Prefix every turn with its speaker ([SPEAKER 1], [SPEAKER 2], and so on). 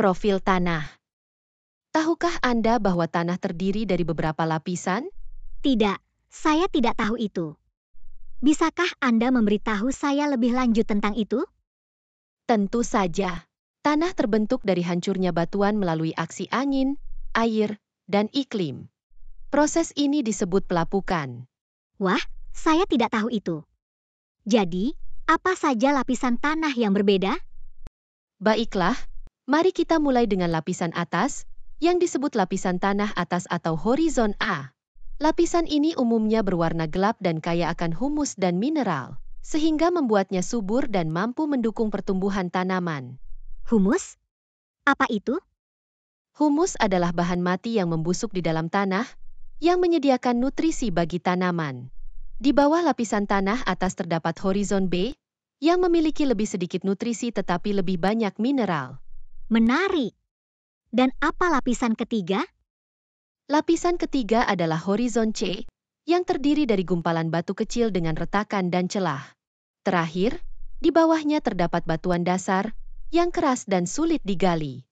[SPEAKER 1] Profil tanah. Tahukah Anda bahwa tanah terdiri dari beberapa lapisan? Tidak, saya tidak tahu itu. Bisakah Anda memberitahu saya lebih lanjut tentang itu? Tentu saja. Tanah terbentuk dari hancurnya batuan melalui aksi angin, air, dan iklim. Proses ini disebut pelapukan. Wah, saya tidak tahu itu. Jadi, apa saja lapisan tanah yang berbeda? Baiklah, Mari kita mulai dengan lapisan atas, yang disebut lapisan tanah atas atau horizon A. Lapisan ini umumnya berwarna gelap dan kaya akan humus dan mineral, sehingga membuatnya subur dan mampu mendukung pertumbuhan tanaman. Humus? Apa itu? Humus adalah bahan mati yang membusuk di dalam tanah, yang menyediakan nutrisi bagi tanaman. Di bawah lapisan tanah atas terdapat horizon B, yang memiliki lebih sedikit nutrisi tetapi lebih banyak mineral. Menarik. Dan apa lapisan ketiga? Lapisan ketiga adalah horizon C, yang terdiri dari gumpalan batu kecil dengan retakan dan celah. Terakhir, di bawahnya terdapat batuan dasar yang keras dan sulit digali.